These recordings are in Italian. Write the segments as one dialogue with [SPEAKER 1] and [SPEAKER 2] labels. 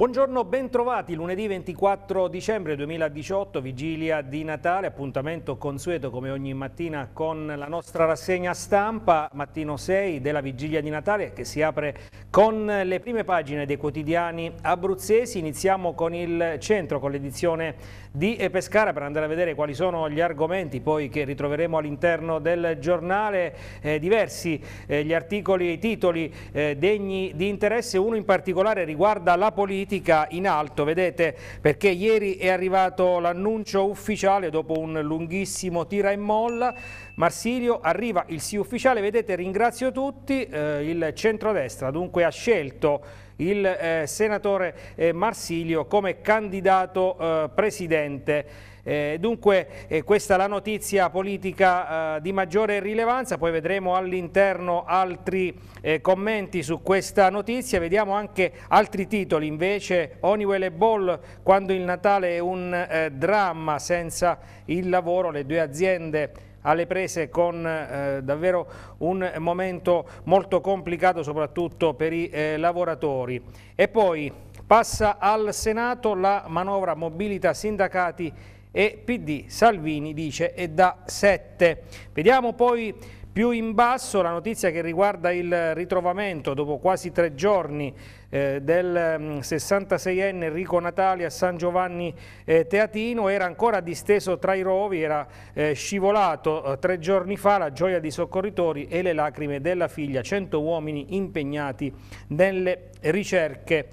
[SPEAKER 1] Buongiorno, bentrovati. Lunedì 24 dicembre 2018, vigilia di Natale, appuntamento consueto come ogni mattina con la nostra rassegna stampa, mattino 6 della vigilia di Natale che si apre con le prime pagine dei quotidiani abruzzesi. Iniziamo con il centro, con l'edizione di Pescara per andare a vedere quali sono gli argomenti poi che ritroveremo all'interno del giornale, eh, diversi eh, gli articoli e i titoli eh, degni di interesse, uno in particolare riguarda la politica in alto, vedete perché ieri è arrivato l'annuncio ufficiale dopo un lunghissimo tira e molla, Marsilio arriva il sì ufficiale, vedete ringrazio tutti, eh, il centrodestra dunque ha scelto il eh, senatore eh, Marsilio come candidato eh, presidente. Eh, dunque eh, questa è la notizia politica eh, di maggiore rilevanza, poi vedremo all'interno altri commenti su questa notizia, vediamo anche altri titoli invece, Honeywell e Ball quando il Natale è un dramma senza il lavoro, le due aziende alle prese con eh, davvero un momento molto complicato soprattutto per i eh, lavoratori. E poi passa al Senato la manovra mobilita sindacati e PD. Salvini dice è da 7. Vediamo poi più in basso la notizia che riguarda il ritrovamento dopo quasi tre giorni eh, del 66enne mm, Enrico Natali a San Giovanni eh, Teatino, era ancora disteso tra i rovi, era eh, scivolato eh, tre giorni fa la gioia dei soccorritori e le lacrime della figlia, 100 uomini impegnati nelle ricerche.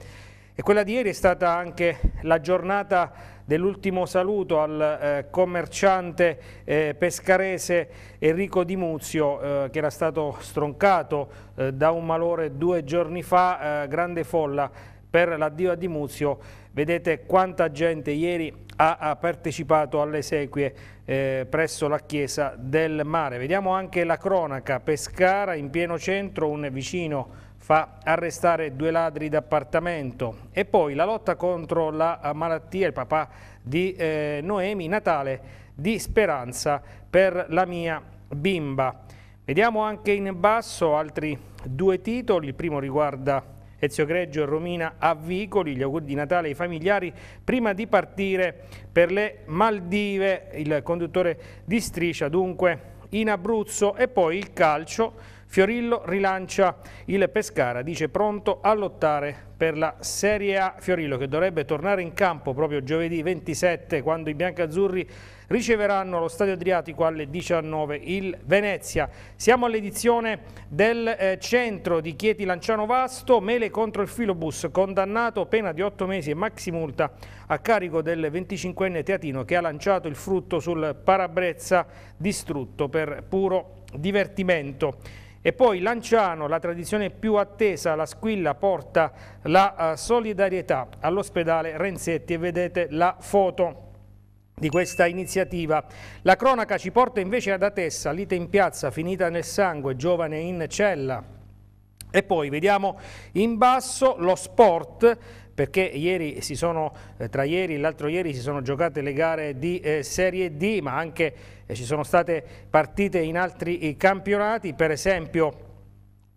[SPEAKER 1] E quella di ieri è stata anche la giornata dell'ultimo saluto al eh, commerciante eh, pescarese Enrico Di Muzio eh, che era stato stroncato eh, da un malore due giorni fa, eh, grande folla per l'addio a Di Muzio, vedete quanta gente ieri ha, ha partecipato alle esequie eh, presso la chiesa del mare. Vediamo anche la cronaca, Pescara in pieno centro, un vicino fa arrestare due ladri d'appartamento e poi la lotta contro la malattia, il papà di eh, Noemi, Natale di Speranza per la mia bimba. Vediamo anche in basso altri due titoli, il primo riguarda Ezio Greggio e Romina Avvicoli, gli auguri di Natale ai familiari prima di partire per le Maldive, il conduttore di Striscia dunque in Abruzzo e poi il calcio Fiorillo rilancia il Pescara, dice pronto a lottare per la Serie A Fiorillo che dovrebbe tornare in campo proprio giovedì 27 quando i biancazzurri riceveranno allo Stadio Adriatico alle 19 il Venezia. Siamo all'edizione del eh, centro di Chieti Lanciano Vasto, Mele contro il Filobus, condannato pena di 8 mesi e maximulta a carico del 25enne Teatino che ha lanciato il frutto sul parabrezza distrutto per puro divertimento. E poi Lanciano, la tradizione più attesa, la squilla porta la eh, solidarietà all'ospedale Renzetti e vedete la foto di questa iniziativa. La cronaca ci porta invece ad Atessa, lite in piazza, finita nel sangue, giovane in cella. E poi vediamo in basso lo sport perché ieri sono, eh, tra ieri e l'altro ieri si sono giocate le gare di eh, Serie D ma anche eh, ci sono state partite in altri eh, campionati per esempio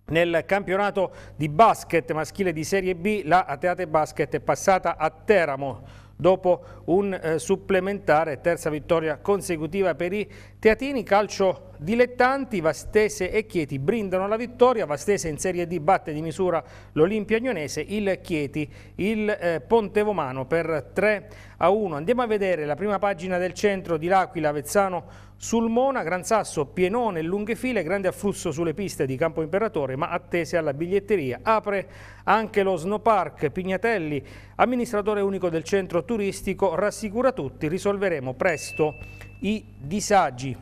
[SPEAKER 1] nel campionato di basket maschile di Serie B la Ateate Basket è passata a Teramo dopo un eh, supplementare, terza vittoria consecutiva per i Teatini, calcio dilettanti, Vastese e Chieti brindano la vittoria, Vastese in Serie D batte di misura l'Olimpia Agnonese, il Chieti, il eh, Pontevomano per 3 a 1. Andiamo a vedere la prima pagina del centro di L'Aquila, Vezzano Sulmona, Gran Sasso, Pienone, lunghe file, grande afflusso sulle piste di Campo Imperatore ma attese alla biglietteria. Apre anche lo Snowpark, Pignatelli, amministratore unico del centro turistico, rassicura tutti, risolveremo presto i disagi.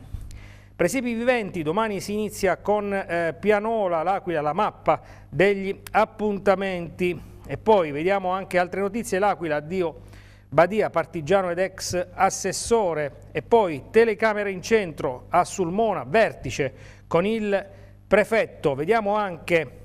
[SPEAKER 1] Presepi viventi, domani si inizia con eh, Pianola, l'Aquila, la mappa degli appuntamenti. E poi vediamo anche altre notizie, l'Aquila, addio Badia, partigiano ed ex assessore. E poi telecamere in centro a Sulmona, vertice con il prefetto. Vediamo anche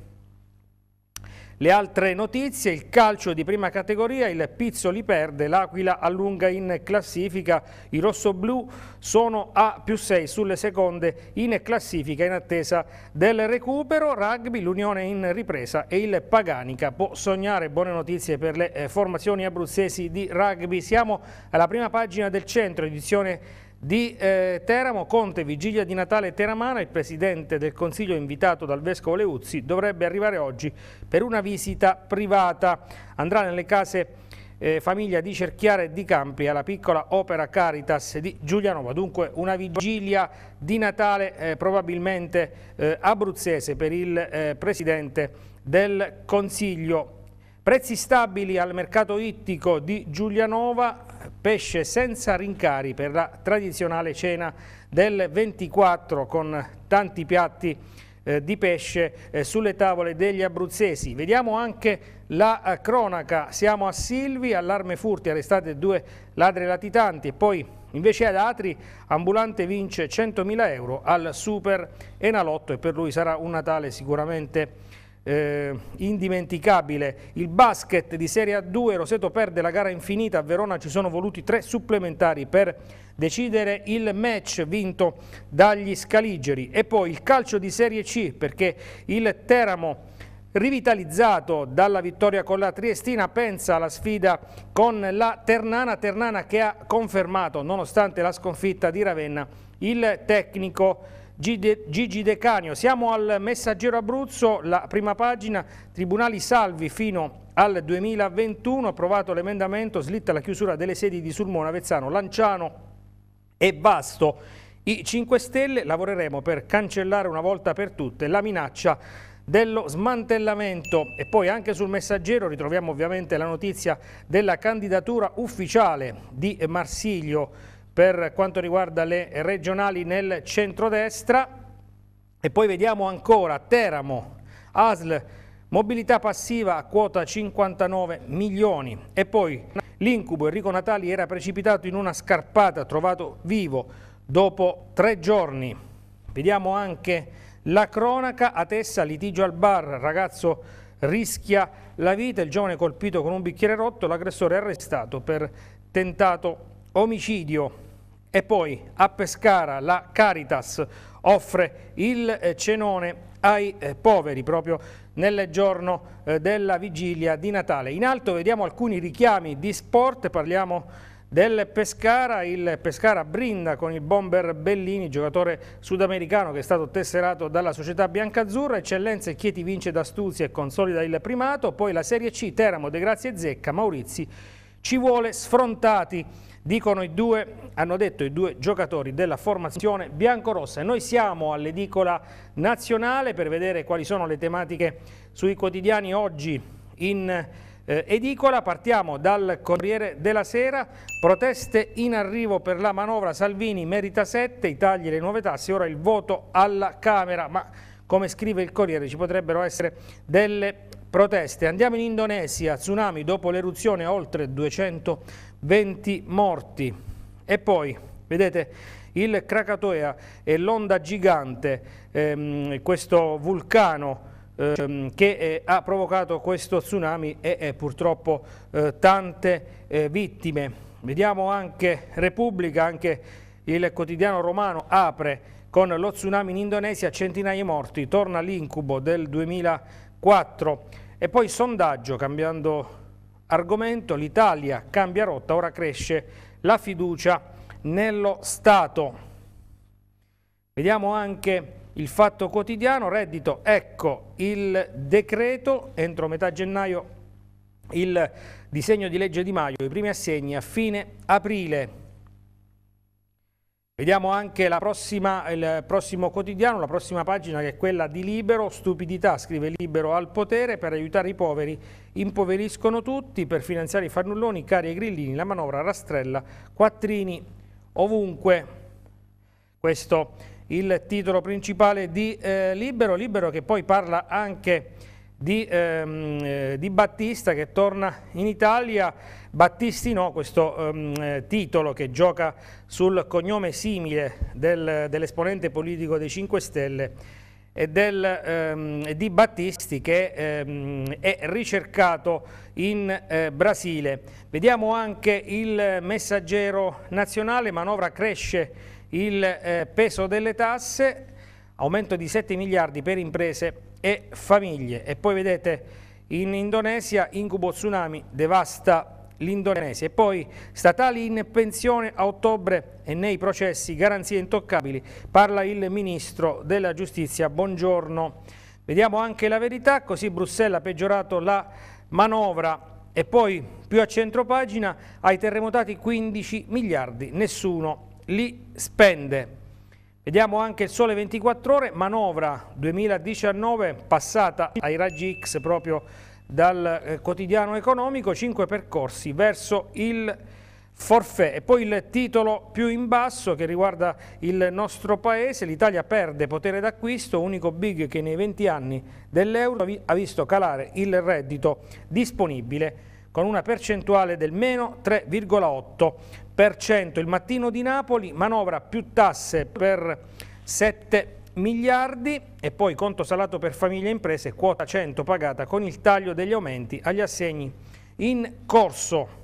[SPEAKER 1] le altre notizie, il calcio di prima categoria, il Pizzoli perde, l'Aquila allunga in classifica, i rossoblù sono a più 6 sulle seconde in classifica in attesa del recupero, rugby, l'Unione in ripresa e il Paganica può sognare buone notizie per le eh, formazioni abruzzesi di rugby. Siamo alla prima pagina del centro, edizione di eh, Teramo, Conte, vigilia di Natale Teramana, il Presidente del Consiglio invitato dal Vescovo Leuzzi dovrebbe arrivare oggi per una visita privata. Andrà nelle case eh, famiglia di Cerchiare e di Campi alla piccola opera Caritas di Giulianova. Dunque una vigilia di Natale eh, probabilmente eh, abruzzese per il eh, Presidente del Consiglio Prezzi stabili al mercato ittico di Giulianova, pesce senza rincari per la tradizionale cena del 24 con tanti piatti eh, di pesce eh, sulle tavole degli abruzzesi. Vediamo anche la eh, cronaca, siamo a Silvi, allarme furti, arrestate due ladri latitanti e poi invece ad Atri ambulante vince 100.000 euro al Super Enalotto e per lui sarà un Natale sicuramente importante eh, indimenticabile. Il basket di Serie A2, Roseto perde la gara infinita, a Verona ci sono voluti tre supplementari per decidere il match vinto dagli Scaligeri. E poi il calcio di Serie C perché il Teramo rivitalizzato dalla vittoria con la Triestina, pensa alla sfida con la Ternana, Ternana che ha confermato, nonostante la sconfitta di Ravenna, il tecnico Gigi De Canio. Siamo al Messaggero Abruzzo, la prima pagina, Tribunali Salvi fino al 2021, approvato l'emendamento, slitta la chiusura delle sedi di Sulmona, Vezzano, Lanciano e Basto. I 5 Stelle lavoreremo per cancellare una volta per tutte la minaccia dello smantellamento e poi anche sul messaggero ritroviamo ovviamente la notizia della candidatura ufficiale di Marsiglio per quanto riguarda le regionali nel centrodestra e poi vediamo ancora Teramo, ASL, mobilità passiva a quota 59 milioni e poi l'incubo Enrico Natali era precipitato in una scarpata trovato vivo dopo tre giorni. Vediamo anche la cronaca, a Tessa litigio al bar, ragazzo rischia la vita, il giovane colpito con un bicchiere rotto, l'aggressore è arrestato per tentato omicidio. E poi a Pescara la Caritas offre il eh, cenone ai eh, poveri proprio nel giorno eh, della vigilia di Natale. In alto vediamo alcuni richiami di sport, parliamo del Pescara, il Pescara brinda con il bomber Bellini, giocatore sudamericano che è stato tesserato dalla società biancazzurra, eccellenze Chieti vince d'astuzia e consolida il primato, poi la Serie C, Teramo, De Grazie e Zecca, Maurizi ci vuole sfrontati Dicono i due, hanno detto i due giocatori della formazione biancorossa. Noi siamo all'edicola nazionale per vedere quali sono le tematiche sui quotidiani oggi in eh, edicola. Partiamo dal Corriere della Sera, proteste in arrivo per la manovra Salvini merita 7, i tagli e le nuove tasse, ora il voto alla Camera. Ma come scrive il Corriere ci potrebbero essere delle Proteste. Andiamo in Indonesia, tsunami dopo l'eruzione, oltre 220 morti. E poi, vedete, il Krakatoa e l'onda gigante, ehm, questo vulcano eh, ehm, che eh, ha provocato questo tsunami e eh, purtroppo eh, tante eh, vittime. Vediamo anche Repubblica, anche il quotidiano romano apre con lo tsunami in Indonesia, centinaia di morti, torna l'incubo del 2004. E poi sondaggio, cambiando argomento, l'Italia cambia rotta, ora cresce la fiducia nello Stato. Vediamo anche il fatto quotidiano, reddito, ecco il decreto, entro metà gennaio il disegno di legge di Maio, i primi assegni a fine aprile. Vediamo anche prossima, il prossimo quotidiano, la prossima pagina che è quella di Libero, stupidità, scrive Libero al potere, per aiutare i poveri impoveriscono tutti, per finanziare i fannulloni, cari e grillini, la manovra rastrella, quattrini ovunque. Questo il titolo principale di eh, Libero, Libero che poi parla anche di, ehm, eh, di Battista che torna in Italia Battisti no, questo um, titolo che gioca sul cognome simile del, dell'esponente politico dei 5 Stelle e del, um, di Battisti che um, è ricercato in uh, Brasile. Vediamo anche il messaggero nazionale, manovra cresce il uh, peso delle tasse, aumento di 7 miliardi per imprese e famiglie. E poi vedete in Indonesia incubo tsunami devasta l'Indonesia e poi statali in pensione a ottobre e nei processi garanzie intoccabili parla il Ministro della Giustizia. Buongiorno. Vediamo anche la verità, così Bruxelles ha peggiorato la manovra e poi più a centro pagina ai terremotati 15 miliardi, nessuno li spende. Vediamo anche il sole 24 ore, manovra 2019 passata ai raggi X proprio dal eh, quotidiano economico, 5 percorsi verso il forfè. E poi il titolo più in basso che riguarda il nostro paese, l'Italia perde potere d'acquisto, unico big che nei 20 anni dell'euro ha visto calare il reddito disponibile con una percentuale del meno 3,8%. Il mattino di Napoli manovra più tasse per 7% miliardi e poi conto salato per famiglie e imprese, quota 100 pagata con il taglio degli aumenti agli assegni in corso.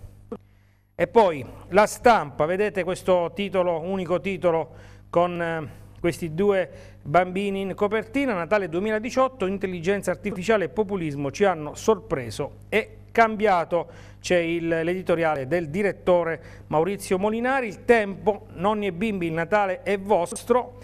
[SPEAKER 1] E poi la stampa, vedete questo titolo, unico titolo con eh, questi due bambini in copertina, Natale 2018, intelligenza artificiale e populismo ci hanno sorpreso e cambiato, c'è l'editoriale del direttore Maurizio Molinari, il tempo, nonni e bimbi, il Natale è vostro,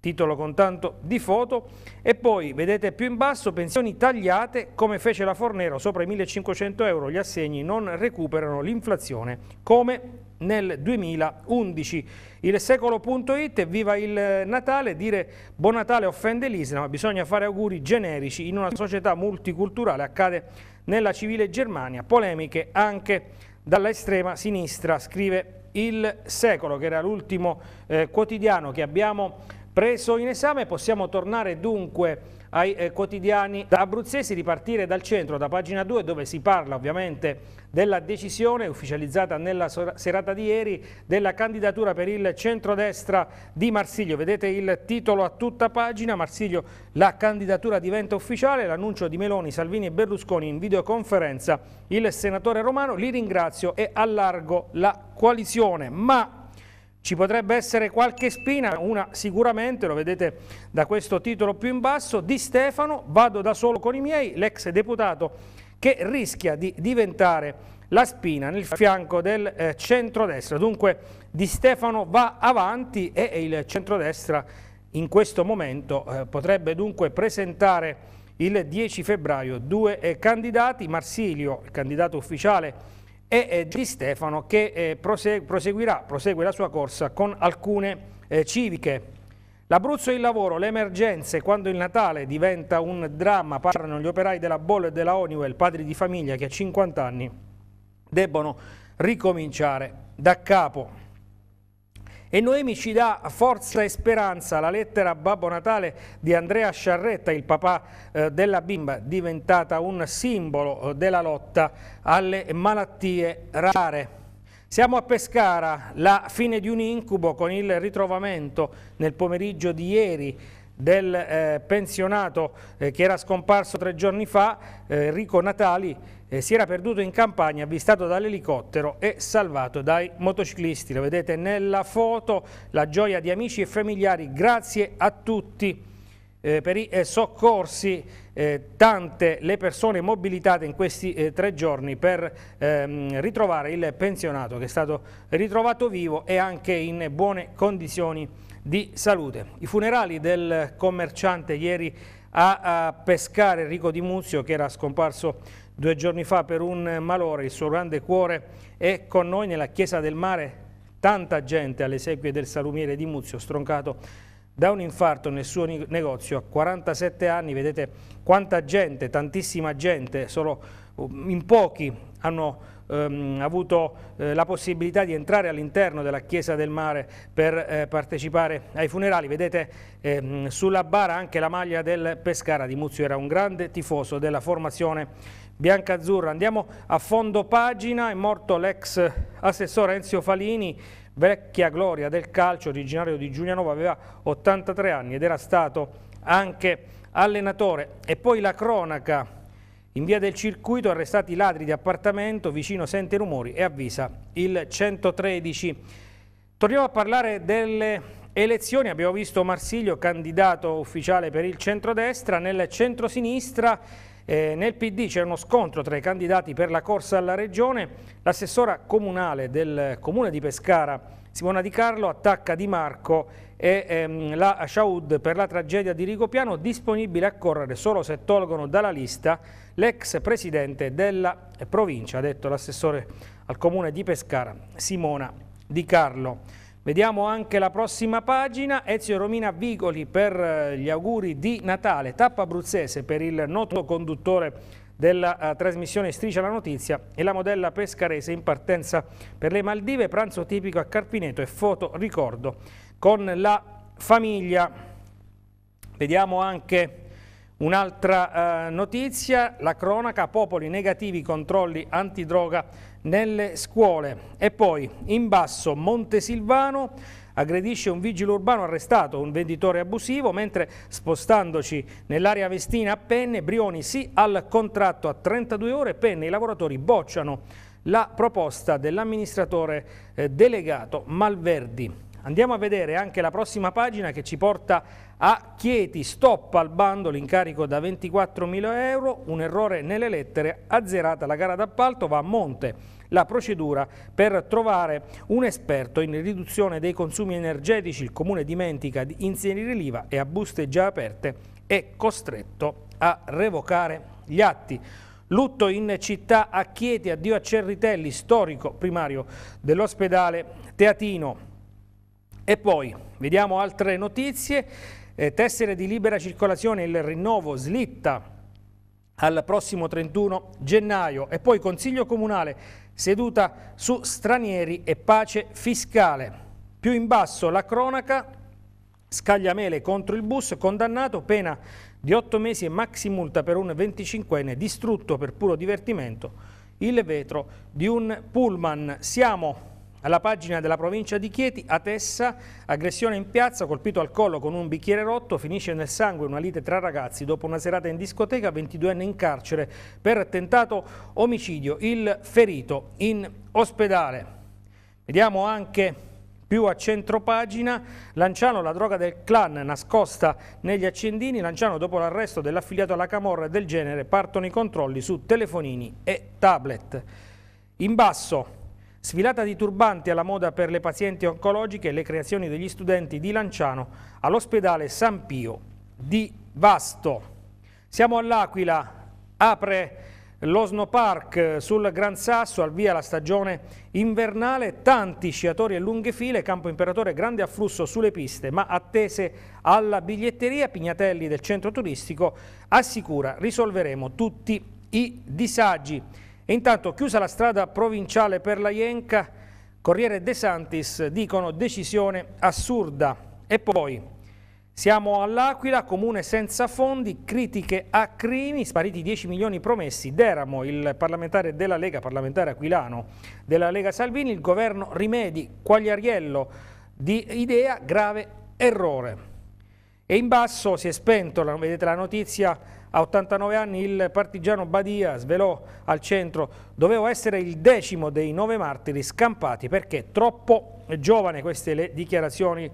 [SPEAKER 1] titolo con tanto di foto e poi vedete più in basso pensioni tagliate come fece la Fornero sopra i 1500 euro gli assegni non recuperano l'inflazione come nel 2011 il secolo.it viva il Natale dire buon Natale offende l'Islam bisogna fare auguri generici in una società multiculturale accade nella civile Germania polemiche anche dall'estrema sinistra scrive il secolo che era l'ultimo eh, quotidiano che abbiamo preso in esame. Possiamo tornare dunque ai eh, quotidiani abruzzesi, ripartire dal centro, da pagina 2, dove si parla ovviamente della decisione ufficializzata nella serata di ieri della candidatura per il centrodestra di Marsiglio. Vedete il titolo a tutta pagina, Marsiglio la candidatura diventa ufficiale, l'annuncio di Meloni, Salvini e Berlusconi in videoconferenza. Il senatore Romano li ringrazio e allargo la coalizione, ma ci potrebbe essere qualche spina, una sicuramente, lo vedete da questo titolo più in basso, di Stefano, vado da solo con i miei, l'ex deputato che rischia di diventare la spina nel fianco del eh, centrodestra. Dunque Di Stefano va avanti e il centrodestra in questo momento eh, potrebbe dunque presentare il 10 febbraio due eh, candidati, Marsilio, il candidato ufficiale e eh, Di Stefano che eh, proseguirà, prosegue la sua corsa con alcune eh, civiche. L'Abruzzo e il lavoro, le emergenze, quando il Natale diventa un dramma, parlano gli operai della Boll e della Honeywell, padri di famiglia che a 50 anni debbono ricominciare da capo. E Noemi ci dà forza e speranza la lettera a Babbo Natale di Andrea Sciarretta, il papà eh, della bimba, diventata un simbolo eh, della lotta alle malattie rare. Siamo a Pescara, la fine di un incubo con il ritrovamento nel pomeriggio di ieri del eh, pensionato eh, che era scomparso tre giorni fa, eh, Enrico Natali, eh, si era perduto in campagna, avvistato dall'elicottero e salvato dai motociclisti. Lo vedete nella foto, la gioia di amici e familiari, grazie a tutti. Eh, per i eh, soccorsi, eh, tante le persone mobilitate in questi eh, tre giorni per ehm, ritrovare il pensionato che è stato ritrovato vivo e anche in buone condizioni di salute. I funerali del commerciante ieri a, a Pescare Enrico Di Muzio che era scomparso due giorni fa per un malore, il suo grande cuore è con noi nella Chiesa del Mare, tanta gente alle sequie del salumiere di Muzio, stroncato da un infarto nel suo negozio a 47 anni, vedete quanta gente, tantissima gente, solo mm, in pochi hanno ehm, avuto eh, la possibilità di entrare all'interno della Chiesa del Mare per eh, partecipare ai funerali. Vedete ehm, sulla bara anche la maglia del Pescara di Muzio, era un grande tifoso della formazione biancazzurra. Andiamo a fondo pagina, è morto l'ex assessore Enzio Falini, vecchia gloria del calcio, originario di Giulianova, aveva 83 anni ed era stato anche allenatore. E poi la cronaca, in via del circuito arrestati i ladri di appartamento, vicino sente rumori e avvisa il 113. Torniamo a parlare delle elezioni, abbiamo visto Marsiglio candidato ufficiale per il centrodestra, nel centrosinistra eh, nel PD c'è uno scontro tra i candidati per la corsa alla regione. L'assessora comunale del comune di Pescara, Simona Di Carlo, attacca Di Marco e ehm, la Shaud per la tragedia di Rigopiano, disponibile a correre solo se tolgono dalla lista l'ex presidente della provincia, ha detto l'assessore al comune di Pescara, Simona Di Carlo. Vediamo anche la prossima pagina, Ezio Romina Vigoli per eh, gli auguri di Natale, tappa abruzzese per il noto conduttore della uh, trasmissione Striscia la Notizia e la modella pescarese in partenza per le Maldive, pranzo tipico a Carpineto e foto ricordo con la famiglia. Vediamo anche Un'altra eh, notizia, la cronaca, popoli negativi controlli antidroga nelle scuole. E poi in basso Montesilvano aggredisce un vigile urbano arrestato, un venditore abusivo, mentre spostandoci nell'area vestina a Penne, Brioni sì al contratto a 32 ore, Penne i lavoratori bocciano la proposta dell'amministratore eh, delegato Malverdi. Andiamo a vedere anche la prossima pagina che ci porta a... A Chieti stop al bando l'incarico da 24.000 euro, un errore nelle lettere, azzerata la gara d'appalto, va a monte la procedura per trovare un esperto in riduzione dei consumi energetici, il comune dimentica di inserire l'IVA e a buste già aperte è costretto a revocare gli atti. Lutto in città a Chieti, addio a Cerritelli, storico primario dell'ospedale Teatino. E poi vediamo altre notizie. Eh, tessere di libera circolazione, il rinnovo slitta al prossimo 31 gennaio e poi Consiglio Comunale, seduta su stranieri e pace fiscale. Più in basso la cronaca, Scagliamele contro il bus, condannato, pena di 8 mesi e maximulta per un 25enne distrutto per puro divertimento il vetro di un pullman. Siamo alla pagina della provincia di Chieti, a Tessa, aggressione in piazza, colpito al collo con un bicchiere rotto, finisce nel sangue una lite tra ragazzi. Dopo una serata in discoteca, 22 anni in carcere per tentato omicidio, il ferito in ospedale. Vediamo anche più a centro pagina, Lanciano la droga del clan nascosta negli accendini, Lanciano dopo l'arresto dell'affiliato alla Camorra e del genere partono i controlli su telefonini e tablet. In basso Sfilata di turbanti alla moda per le pazienti oncologiche e le creazioni degli studenti di Lanciano all'ospedale San Pio di Vasto. Siamo all'Aquila, apre l'Osno Park sul Gran Sasso, al via la stagione invernale, tanti sciatori e lunghe file, Campo Imperatore grande afflusso sulle piste, ma attese alla biglietteria, Pignatelli del centro turistico assicura risolveremo tutti i disagi. E intanto, chiusa la strada provinciale per la Ienca, Corriere De Santis dicono decisione assurda. E poi, siamo all'Aquila, comune senza fondi, critiche a Crimi, spariti 10 milioni promessi. Deramo, il parlamentare della Lega, parlamentare aquilano della Lega Salvini, il governo rimedi, Quagliariello di idea, grave errore. E in basso si è spento, vedete la notizia, a 89 anni il partigiano Badia svelò al centro dovevo essere il decimo dei nove martiri scampati perché troppo giovane queste le dichiarazioni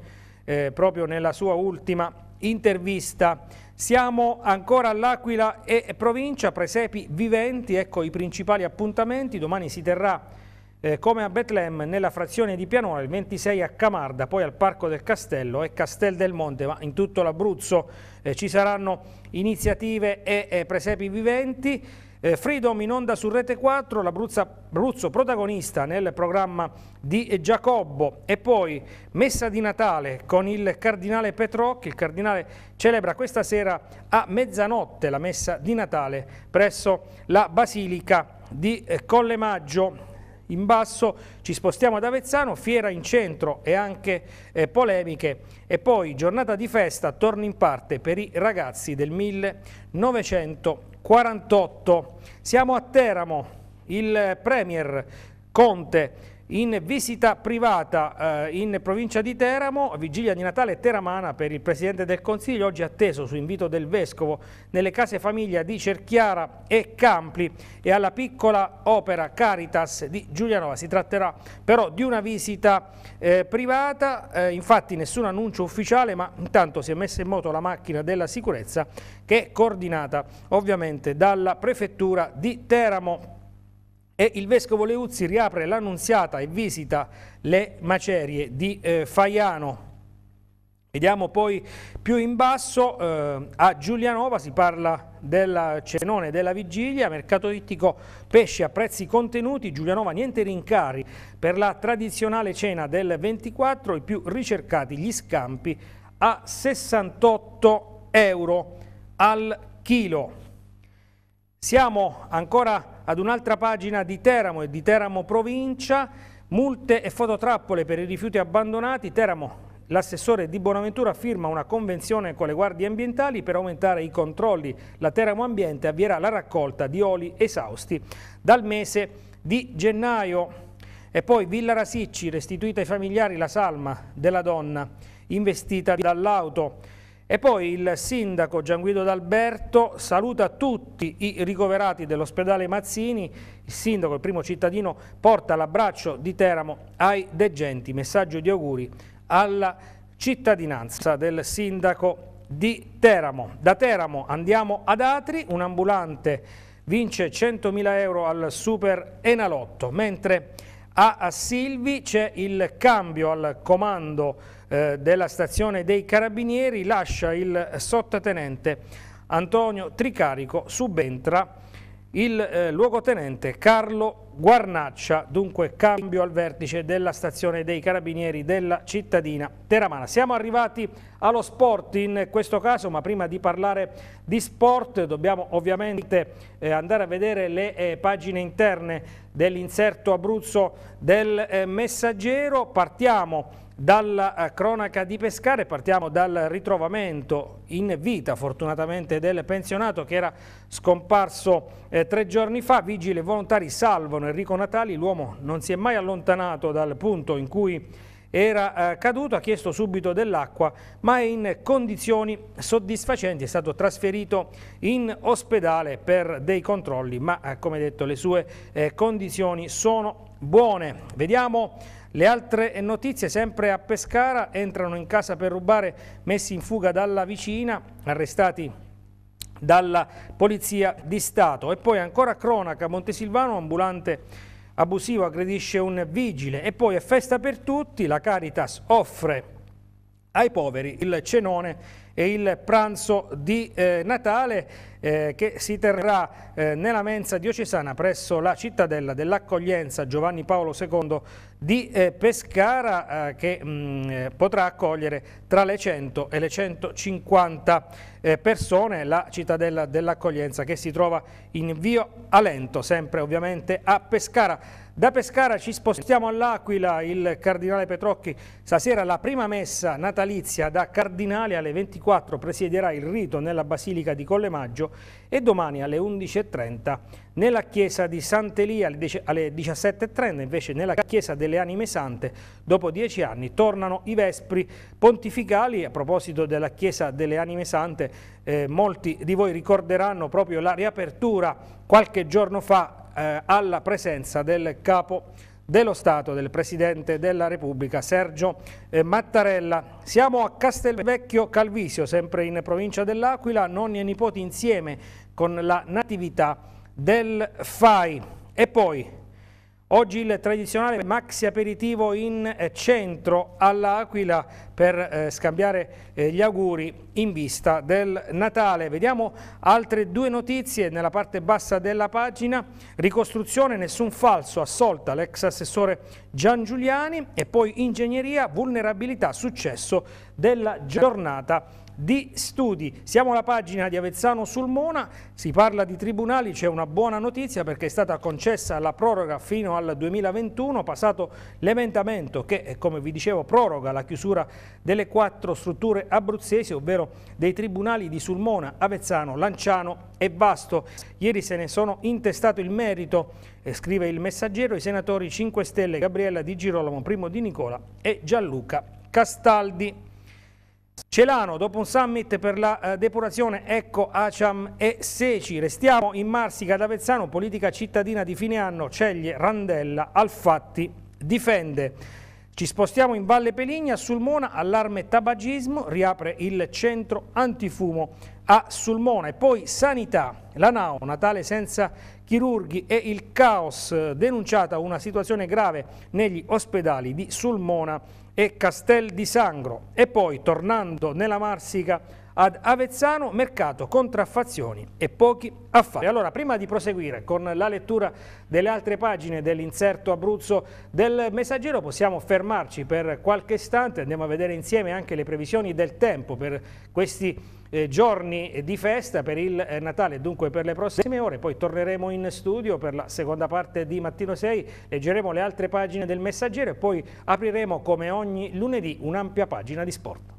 [SPEAKER 1] eh, proprio nella sua ultima intervista. Siamo ancora all'Aquila e provincia, presepi viventi, ecco i principali appuntamenti, domani si terrà eh, come a Betlem nella frazione di Pianola, il 26 a Camarda, poi al Parco del Castello e Castel del Monte, ma in tutto l'Abruzzo eh, ci saranno iniziative e eh, presepi viventi. Eh, Freedom in onda su Rete 4, l'Abruzzo protagonista nel programma di Giacobbo e poi Messa di Natale con il Cardinale Petrocchi, il Cardinale celebra questa sera a mezzanotte la Messa di Natale presso la Basilica di eh, Collemaggio in basso, ci spostiamo ad Avezzano, fiera in centro e anche eh, polemiche e poi giornata di festa torna in parte per i ragazzi del 1948. Siamo a Teramo, il Premier Conte in visita privata eh, in provincia di Teramo, vigilia di Natale Teramana per il Presidente del Consiglio, oggi atteso su invito del Vescovo nelle case famiglia di Cerchiara e Campli e alla piccola opera Caritas di Giulianova. Si tratterà però di una visita eh, privata, eh, infatti nessun annuncio ufficiale, ma intanto si è messa in moto la macchina della sicurezza che è coordinata ovviamente dalla Prefettura di Teramo e il vescovo Leuzzi riapre l'annunziata e visita le macerie di eh, Faiano. Vediamo poi più in basso, eh, a Giulianova si parla del cenone della vigilia, mercato ittico pesce a prezzi contenuti, Giulianova niente rincari per la tradizionale cena del 24, i più ricercati gli scampi a 68 euro al chilo. Siamo ancora ad un'altra pagina di Teramo e di Teramo provincia, multe e fototrappole per i rifiuti abbandonati, Teramo L'assessore di Bonaventura firma una convenzione con le guardie ambientali per aumentare i controlli. La Teramo Ambiente avvierà la raccolta di oli esausti dal mese di gennaio. E poi Villa Rasicci, restituita ai familiari la salma della donna investita dall'auto. E poi il sindaco Gianguido D'Alberto saluta tutti i ricoverati dell'ospedale Mazzini, il sindaco, il primo cittadino, porta l'abbraccio di Teramo ai degenti, messaggio di auguri alla cittadinanza del sindaco di Teramo. Da Teramo andiamo ad Atri, un ambulante vince 100.000 euro al Super Enalotto, mentre a Silvi c'è il cambio al comando eh, della stazione dei Carabinieri lascia il sottotenente Antonio Tricarico, subentra il eh, luogotenente Carlo Guarnaccia, dunque cambio al vertice della stazione dei carabinieri della cittadina teramana. Siamo arrivati allo sport in questo caso, ma prima di parlare di sport dobbiamo ovviamente eh, andare a vedere le eh, pagine interne dell'inserto Abruzzo del eh, Messaggero. Partiamo dalla cronaca di Pescare, partiamo dal ritrovamento in vita fortunatamente del pensionato che era scomparso tre giorni fa, vigili e volontari salvano Enrico Natali, l'uomo non si è mai allontanato dal punto in cui era eh, caduto, ha chiesto subito dell'acqua, ma è in condizioni soddisfacenti, è stato trasferito in ospedale per dei controlli, ma eh, come detto le sue eh, condizioni sono buone. Vediamo le altre notizie, sempre a Pescara, entrano in casa per rubare, messi in fuga dalla vicina, arrestati dalla Polizia di Stato. E poi ancora cronaca, Montesilvano, ambulante abusivo aggredisce un vigile e poi è festa per tutti, la Caritas offre ai poveri il cenone e il pranzo di eh, Natale eh, che si terrà eh, nella mensa diocesana presso la cittadella dell'accoglienza Giovanni Paolo II di eh, Pescara eh, che mh, mm, eh, potrà accogliere tra le 100 e le 150 persone la cittadella dell'accoglienza che si trova in Vio Alento, sempre ovviamente a Pescara. Da Pescara ci spostiamo all'Aquila, il Cardinale Petrocchi stasera la prima messa natalizia da Cardinale alle 24 presiederà il rito nella Basilica di Collemaggio e domani alle 11.30 nella Chiesa di Sant'Elia alle 17.30 invece nella Chiesa delle Anime Sante dopo dieci anni tornano i Vespri Pontificali a proposito della Chiesa delle Anime Sante eh, molti di voi ricorderanno proprio la riapertura qualche giorno fa eh, alla presenza del capo dello Stato, del Presidente della Repubblica Sergio eh, Mattarella. Siamo a Castelvecchio Calvisio, sempre in provincia dell'Aquila, nonni e nipoti insieme con la natività del FAI. E poi Oggi il tradizionale maxi aperitivo in eh, centro all'Aquila per eh, scambiare eh, gli auguri in vista del Natale. Vediamo altre due notizie nella parte bassa della pagina. Ricostruzione, nessun falso, assolta l'ex assessore Gian Giuliani e poi ingegneria, vulnerabilità, successo della giornata di studi. Siamo alla pagina di Avezzano Sulmona, si parla di tribunali, c'è una buona notizia perché è stata concessa la proroga fino al 2021, passato l'emendamento che, eh, come vi dicevo, proroga la chiusura delle quattro strutture abruzzesi, ovvero dei tribunali di Sulmona, Avezzano, Lanciano e Basto. Ieri se ne sono intestato il merito, eh, scrive il messaggero, i senatori 5 Stelle Gabriella Di Girolamo, Primo Di Nicola e Gianluca Castaldi. Celano, dopo un summit per la eh, depurazione, ecco Aciam e Seci. Restiamo in Marsica ad Avezzano, politica cittadina di fine anno, sceglie Randella, Alfatti difende. Ci spostiamo in Valle Peligna, Sulmona, allarme tabagismo, riapre il centro antifumo a Sulmona. E poi sanità, la NAO, Natale senza chirurghi e il caos, denunciata una situazione grave negli ospedali di Sulmona e Castel di Sangro e poi tornando nella Marsica ad Avezzano, mercato contraffazioni e pochi affari. Allora, prima di proseguire con la lettura delle altre pagine dell'inserto Abruzzo del Messaggero, possiamo fermarci per qualche istante, andiamo a vedere insieme anche le previsioni del tempo per questi eh, giorni di festa per il eh, Natale, dunque per le prossime ore, poi torneremo in studio per la seconda parte di Mattino 6, leggeremo le altre pagine del messaggero e poi apriremo come ogni lunedì un'ampia pagina di sport.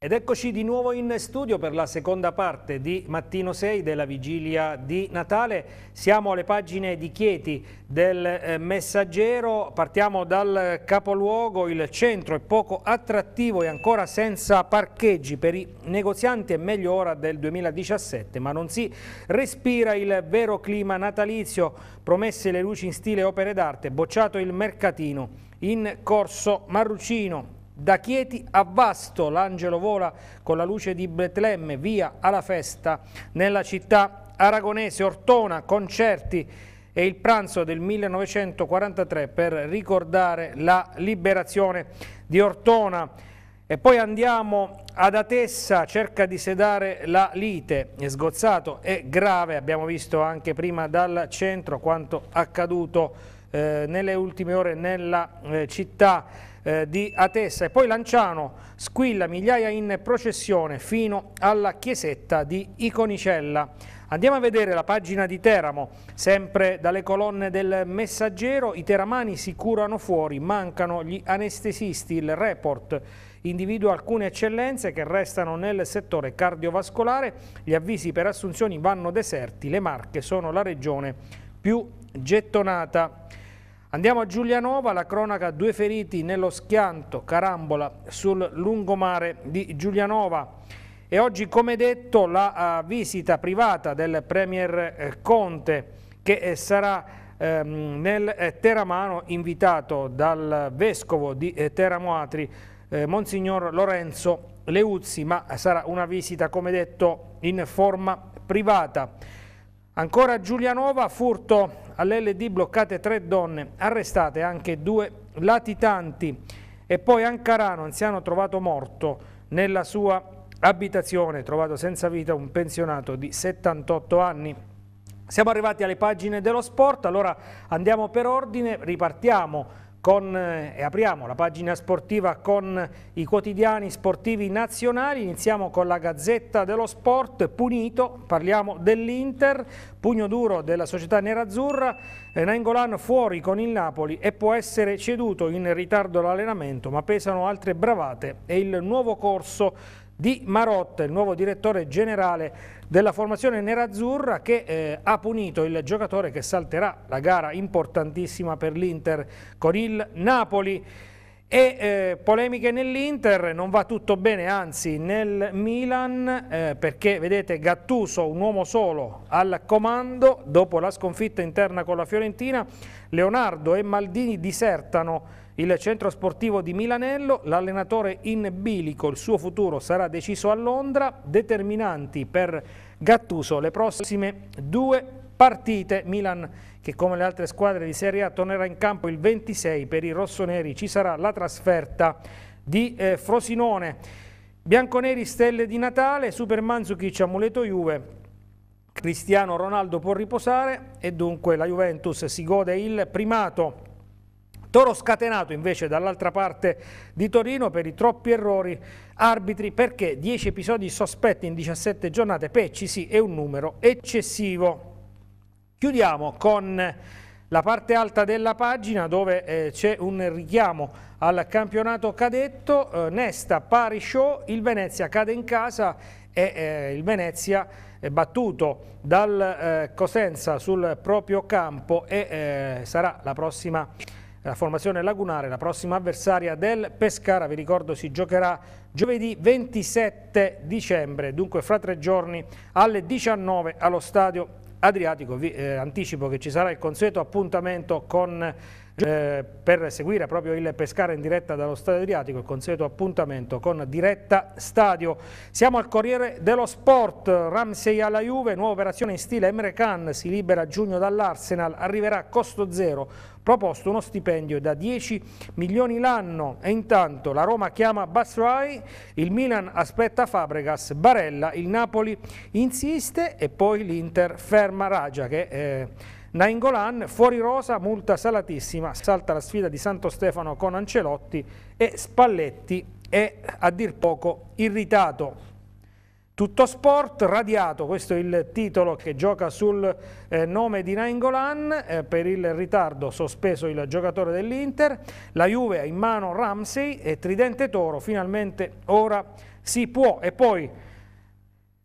[SPEAKER 1] Ed eccoci di nuovo in studio per la seconda parte di Mattino 6 della vigilia di Natale. Siamo alle pagine di Chieti del eh, Messaggero, partiamo dal capoluogo, il centro è poco attrattivo e ancora senza parcheggi per i negozianti, è meglio ora del 2017, ma non si respira il vero clima natalizio, promesse le luci in stile opere d'arte, bocciato il mercatino, in corso Marrucino da Chieti a Vasto l'angelo vola con la luce di Betlemme, via alla festa nella città aragonese, Ortona, concerti e il pranzo del 1943 per ricordare la liberazione di Ortona. E poi andiamo ad Atessa, cerca di sedare la lite, è sgozzato e grave, abbiamo visto anche prima dal centro quanto accaduto eh, nelle ultime ore nella eh, città eh, di Atessa e poi Lanciano squilla migliaia in processione fino alla chiesetta di Iconicella. Andiamo a vedere la pagina di Teramo, sempre dalle colonne del messaggero, i teramani si curano fuori, mancano gli anestesisti, il report individua alcune eccellenze che restano nel settore cardiovascolare, gli avvisi per assunzioni vanno deserti, le Marche sono la regione più gettonata. Andiamo a Giulianova, la cronaca due feriti nello schianto carambola sul lungomare di Giulianova. E oggi, come detto, la eh, visita privata del Premier eh, Conte che eh, sarà ehm, nel Teramano invitato dal Vescovo di Teramoatri, Monsignor Lorenzo Leuzzi, ma sarà una visita, come detto, in forma privata. Ancora Giulianova, furto all'LD bloccate tre donne, arrestate anche due latitanti e poi Ancarano, anziano trovato morto nella sua abitazione, trovato senza vita un pensionato di 78 anni. Siamo arrivati alle pagine dello sport, allora andiamo per ordine, ripartiamo con, eh, apriamo la pagina sportiva con i quotidiani sportivi nazionali, iniziamo con la Gazzetta dello Sport, punito, parliamo dell'Inter, pugno duro della società nerazzurra, eh, fuori con il Napoli e può essere ceduto in ritardo all'allenamento, ma pesano altre bravate e il nuovo corso di Marotta, il nuovo direttore generale della formazione nerazzurra che eh, ha punito il giocatore che salterà la gara importantissima per l'Inter con il Napoli. E eh, polemiche nell'Inter, non va tutto bene anzi nel Milan eh, perché vedete Gattuso un uomo solo al comando dopo la sconfitta interna con la Fiorentina, Leonardo e Maldini disertano il centro sportivo di Milanello, l'allenatore in bilico, il suo futuro sarà deciso a Londra, determinanti per Gattuso le prossime due partite. Milan che come le altre squadre di Serie A tornerà in campo il 26, per i rossoneri ci sarà la trasferta di eh, Frosinone. Bianconeri stelle di Natale, Super Manzukic amuleto Juve, Cristiano Ronaldo può riposare e dunque la Juventus si gode il primato Toro scatenato invece dall'altra parte di Torino per i troppi errori arbitri perché 10 episodi sospetti in 17 giornate, Pecci sì è un numero eccessivo. Chiudiamo con la parte alta della pagina dove eh, c'è un richiamo al campionato cadetto, eh, Nesta pari show, il Venezia cade in casa e eh, il Venezia è battuto dal eh, Cosenza sul proprio campo e eh, sarà la prossima nella formazione lagunare la prossima avversaria del Pescara, vi ricordo, si giocherà giovedì 27 dicembre, dunque fra tre giorni alle 19 allo stadio Adriatico. Vi eh, anticipo che ci sarà il consueto appuntamento con eh, per seguire proprio il Pescara in diretta dallo Stadio Adriatico, il consueto appuntamento con Diretta Stadio. Siamo al Corriere dello Sport, Ramsey alla Juve, nuova operazione in stile Emre Khan, si libera a giugno dall'Arsenal, arriverà a costo zero, proposto uno stipendio da 10 milioni l'anno e intanto la Roma chiama Basrai, il Milan aspetta Fabregas, Barella, il Napoli insiste e poi l'Inter ferma Raja che... Eh, Naingolan, fuori rosa, multa salatissima, salta la sfida di Santo Stefano con Ancelotti e Spalletti è a dir poco irritato. Tutto sport radiato, questo è il titolo che gioca sul eh, nome di Naingolan, eh, per il ritardo sospeso il giocatore dell'Inter, la Juve ha in mano Ramsey e Tridente Toro, finalmente ora si può. E poi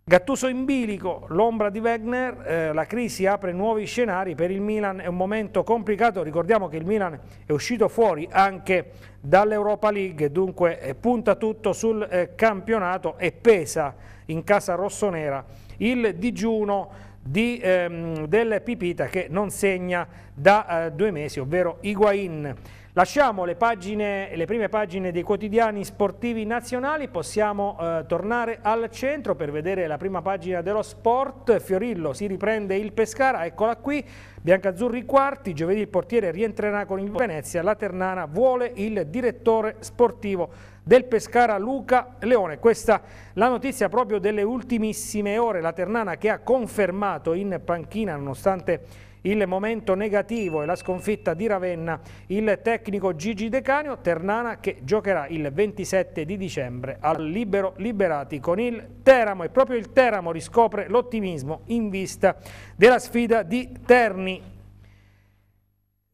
[SPEAKER 1] Gattuso in bilico, l'ombra di Wegner, eh, la crisi apre nuovi scenari per il Milan, è un momento complicato, ricordiamo che il Milan è uscito fuori anche dall'Europa League, dunque eh, punta tutto sul eh, campionato e pesa in casa rossonera il digiuno di, ehm, del Pipita che non segna da eh, due mesi, ovvero Higuain. Lasciamo le, pagine, le, prime pagine dei quotidiani sportivi nazionali, possiamo eh, tornare al centro per vedere la prima pagina dello sport, Fiorillo si riprende il Pescara, eccola qui, Biancazzurri quarti, giovedì il portiere rientrerà con il Venezia, la Ternana vuole il direttore sportivo del Pescara Luca Leone. Questa la notizia proprio delle ultimissime ore, la Ternana che ha confermato in panchina nonostante il momento negativo e la sconfitta di Ravenna il tecnico Gigi Decanio, Ternana che giocherà il 27 di dicembre al Libero Liberati con il Teramo e proprio il Teramo riscopre l'ottimismo in vista della sfida di Terni.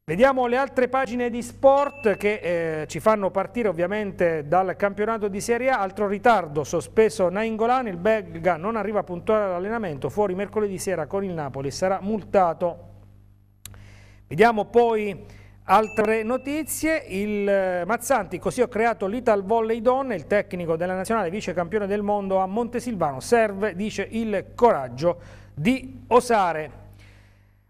[SPEAKER 1] Vediamo le altre pagine di sport che eh, ci fanno partire ovviamente dal campionato di Serie A. Altro ritardo, sospeso Nainggolan, il belga non arriva puntuale all'allenamento, fuori mercoledì sera con il Napoli, sarà multato Vediamo poi altre notizie. Il eh, Mazzanti, così ho creato l'Ital Volley Donne, il tecnico della nazionale vice campione del mondo a Montesilvano. Serve, dice, il coraggio di osare.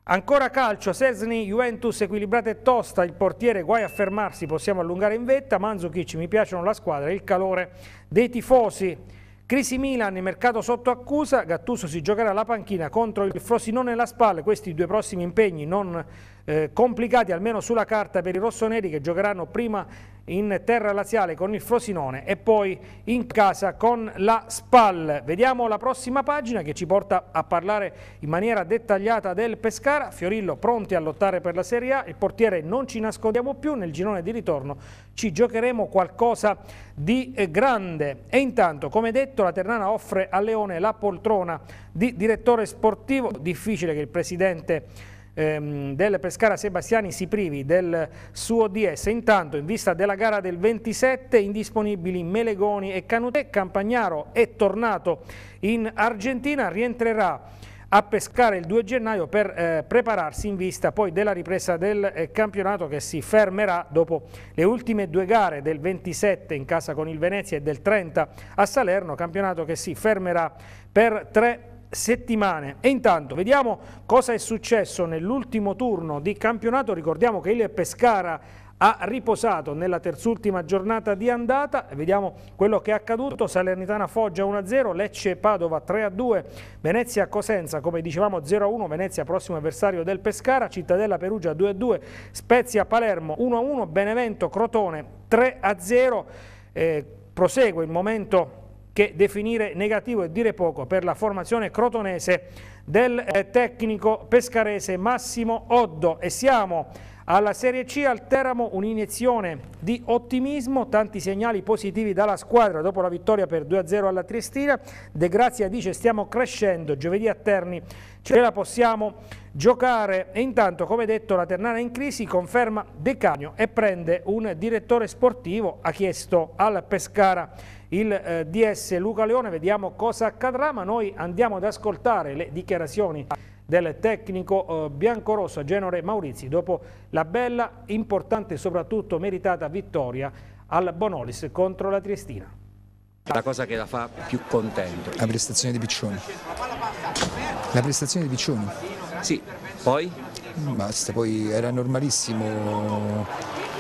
[SPEAKER 1] Ancora calcio, Sesni, Juventus equilibrata e tosta, il portiere guai a fermarsi, possiamo allungare in vetta, Manzukic mi piacciono la squadra, il calore dei tifosi. Crisi Milan, mercato sotto accusa, Gattuso si giocherà la panchina contro il Frosinone e la Spal, questi due prossimi impegni non eh, complicati almeno sulla carta per i rossoneri che giocheranno prima in terra laziale con il Frosinone e poi in casa con la SPAL. Vediamo la prossima pagina che ci porta a parlare in maniera dettagliata del Pescara. Fiorillo pronti a lottare per la Serie A, il portiere non ci nascondiamo più, nel girone di ritorno ci giocheremo qualcosa di eh, grande. E intanto, come detto, la Ternana offre a Leone la poltrona di direttore sportivo, difficile che il presidente ehm, del Pescara Sebastiani si privi del suo DS. Intanto in vista della gara del 27 indisponibili Melegoni e Canutè, Campagnaro è tornato in Argentina, rientrerà a pescare il 2 gennaio per eh, prepararsi in vista poi della ripresa del eh, campionato che si fermerà dopo le ultime due gare del 27 in casa con il Venezia e del 30 a Salerno, campionato che si fermerà per tre settimane. E intanto vediamo cosa è successo nell'ultimo turno di campionato. Ricordiamo che il Pescara ha riposato nella terzultima giornata di andata, vediamo quello che è accaduto, Salernitana Foggia 1-0, Lecce Padova 3-2, Venezia Cosenza come dicevamo 0-1, Venezia prossimo avversario del Pescara, Cittadella Perugia 2-2, Spezia Palermo 1-1, Benevento Crotone 3-0, eh, prosegue il momento che definire negativo e dire poco per la formazione crotonese del eh, tecnico pescarese Massimo Oddo e siamo alla Serie C al Teramo un'iniezione di ottimismo, tanti segnali positivi dalla squadra dopo la vittoria per 2-0 alla Triestina. De Grazia dice stiamo crescendo, giovedì a Terni ce la possiamo giocare e intanto come detto la Ternana in crisi conferma De Cagno e prende un direttore sportivo, ha chiesto al Pescara il eh, DS Luca Leone, vediamo cosa accadrà, ma noi andiamo ad ascoltare le dichiarazioni del tecnico eh, biancorosso Genore Maurizi dopo la bella, importante e soprattutto meritata vittoria al Bonolis contro la Triestina.
[SPEAKER 2] La cosa che la fa più contento. La prestazione di Piccioni. La prestazione di Piccioni. Sì, poi? Basta, poi era normalissimo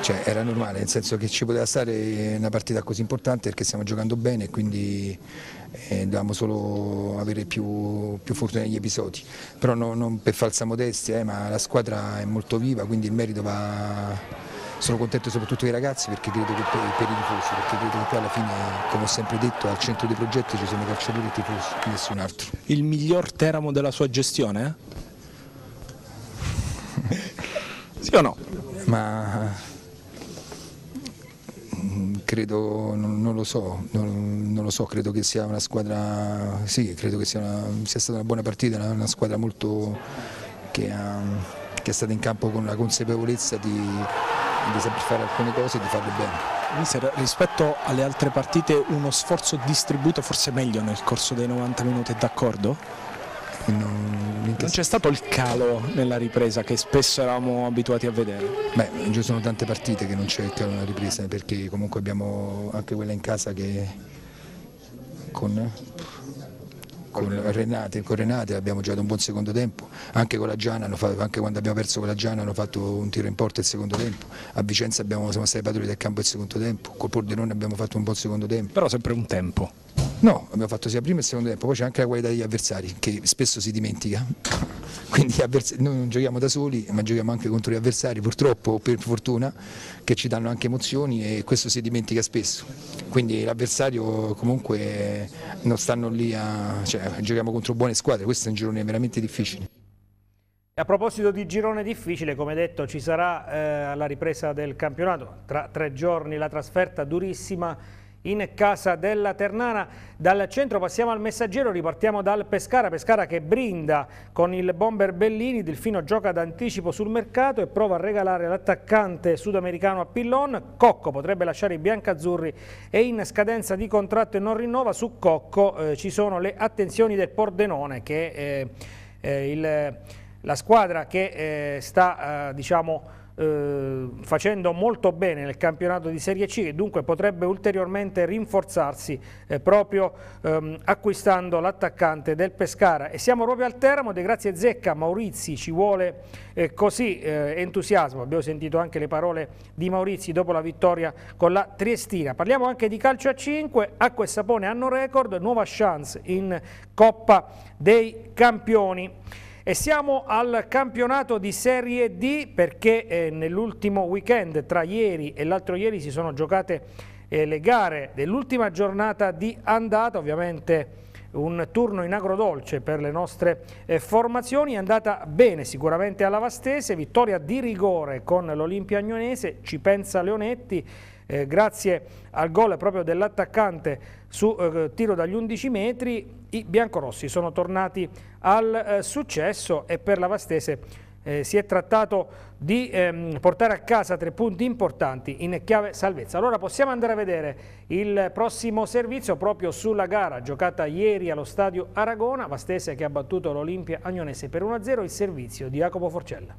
[SPEAKER 2] cioè, era normale, nel senso che ci poteva stare una partita così importante perché stiamo giocando bene e quindi eh, dovevamo solo avere più, più, fortuna negli episodi. Però no, non per falsa modestia, eh, ma la squadra è molto viva, quindi il merito va... Sono contento soprattutto dei ragazzi perché credo che per, per i tifosi, perché credo che poi alla fine, come ho sempre detto, al centro dei progetti ci sono i calciatori e i tifosi, nessun altro. Il miglior Teramo della sua gestione? Eh? sì o no? Ma credo, non, non lo so, non, non, lo so, credo che sia una squadra, sì, credo che sia, una, sia stata una buona partita, una, una squadra molto che, ha, che, è stata in campo con la consapevolezza di, di saper fare alcune cose e di farle bene. Mister, rispetto alle altre
[SPEAKER 3] partite uno sforzo distribuito forse meglio nel corso dei 90 minuti, è d'accordo?
[SPEAKER 2] non, non c'è stato il calo nella ripresa che spesso eravamo abituati a vedere? Beh, ci sono tante partite che non c'è il calo nella ripresa perché comunque abbiamo anche quella in casa che con con Renate, con Renate, abbiamo giocato un buon secondo tempo, anche, con la fatto, anche quando abbiamo perso con la Giana hanno fatto un tiro in porta il secondo tempo, a Vicenza abbiamo, siamo stati padroni del campo il secondo tempo, col Pordenone abbiamo fatto un buon secondo tempo. Però sempre un tempo. No, abbiamo fatto sia prima che il secondo tempo, poi c'è anche la qualità degli avversari che spesso si dimentica, quindi noi non giochiamo da soli ma giochiamo anche contro gli avversari purtroppo per fortuna che ci danno anche emozioni e questo si dimentica spesso, quindi l'avversario comunque non stanno lì a... Cioè, cioè, giochiamo contro buone squadre, questo è un girone veramente difficile.
[SPEAKER 1] A proposito di girone difficile, come detto, ci sarà eh, alla ripresa del campionato tra tre giorni la trasferta durissima in casa della Ternana. Dal centro passiamo al messaggero, ripartiamo dal Pescara, Pescara che brinda con il bomber Bellini, Delfino gioca d'anticipo sul mercato e prova a regalare l'attaccante sudamericano a Pillon, Cocco potrebbe lasciare i biancazzurri e in scadenza di contratto e non rinnova, su Cocco eh, ci sono le attenzioni del Pordenone che eh, eh, il, la squadra che eh, sta eh, diciamo eh, facendo molto bene nel campionato di Serie C e dunque potrebbe ulteriormente rinforzarsi eh, proprio ehm, acquistando l'attaccante del Pescara. E siamo proprio al Teramo, De Grazie Zecca, Maurizi ci vuole eh, così eh, entusiasmo, abbiamo sentito anche le parole di Maurizi dopo la vittoria con la Triestina. Parliamo anche di calcio a 5, Acqua e Sapone hanno record, nuova chance in Coppa dei Campioni. E siamo al campionato di Serie D perché eh, nell'ultimo weekend, tra ieri e l'altro ieri, si sono giocate eh, le gare dell'ultima giornata di andata, ovviamente un turno in agrodolce per le nostre eh, formazioni, è andata bene sicuramente alla Vastese, vittoria di rigore con l'Olimpia Agnonese, ci pensa Leonetti, eh, grazie al gol proprio dell'attaccante su eh, tiro dagli 11 metri, i biancorossi sono tornati al eh, successo e per la Vastese eh, si è trattato di ehm, portare a casa tre punti importanti in chiave salvezza. Allora possiamo andare a vedere il prossimo servizio proprio sulla gara giocata ieri allo stadio Aragona, Vastese che ha battuto l'Olimpia Agnonese per 1-0, il servizio di Jacopo Forcella.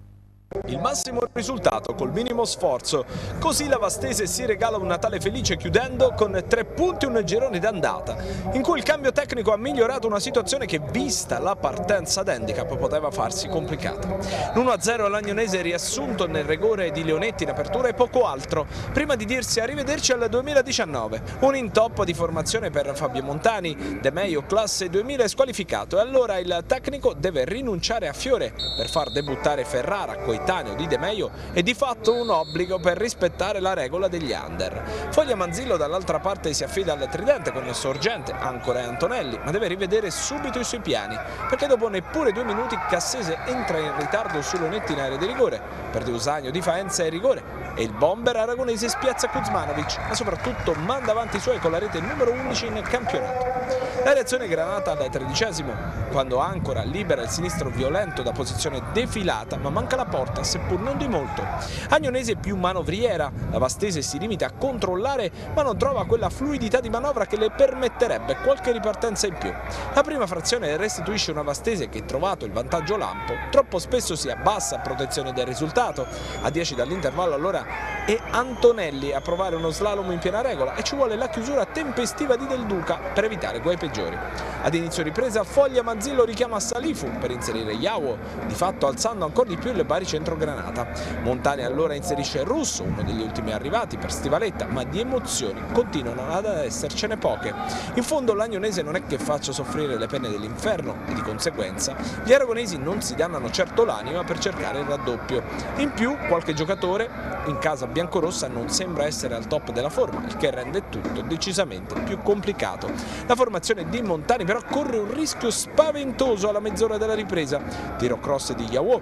[SPEAKER 3] Il massimo risultato col minimo sforzo. Così la Vastese si regala un Natale felice chiudendo con tre punti un girone d'andata, in cui il cambio tecnico ha migliorato una situazione che, vista la partenza d'handicap, poteva farsi complicata. L'1-0 all'Agnonese riassunto nel rigore di Leonetti in apertura e poco altro, prima di dirsi arrivederci al 2019. Un intoppo di formazione per Fabio Montani, De Meio classe 2000 squalificato e allora il tecnico deve rinunciare a Fiore per far debuttare Ferrara coi coetaneo di De Meio è di fatto un obbligo per rispettare la regola degli under. Foglia Manzillo dall'altra parte si affida al tridente con Sorgente, Ancora e Antonelli, ma deve rivedere subito i suoi piani, perché dopo neppure due minuti Cassese entra in ritardo sull'Onetti in area di rigore, per Deusagno di Faenza e rigore e il bomber aragonese spiazza Kuzmanovic, ma soprattutto manda avanti i suoi con la rete numero 11 in campionato. La reazione granata al tredicesimo, quando Ancora libera il sinistro violento da posizione defilata, ma manca la porta porta, seppur non di molto. Agnonese più manovriera, la Vastese si limita a controllare ma non trova quella fluidità di manovra che le permetterebbe qualche ripartenza in più. La prima frazione restituisce una Vastese che, trovato il vantaggio lampo, troppo spesso si abbassa a protezione del risultato. A 10 dall'intervallo allora è Antonelli a provare uno slalom in piena regola e ci vuole la chiusura tempestiva di Del Duca per evitare guai peggiori. Ad inizio ripresa Foglia Mazzillo richiama Salifu per inserire Iawo, di fatto alzando ancora di più le baricentro centro Granata. Montani allora inserisce il russo, uno degli ultimi arrivati per Stivaletta, ma di emozioni continuano ad essercene poche. In fondo l'Agnonese non è che faccia soffrire le pene dell'inferno e di conseguenza gli aragonesi non si dannano certo l'anima per cercare il raddoppio. In più qualche giocatore in casa biancorossa non sembra essere al top della forma, il che rende tutto decisamente più complicato. La formazione di Montani però corre un rischio spaventoso alla mezz'ora della ripresa. Tiro cross di Yahoo,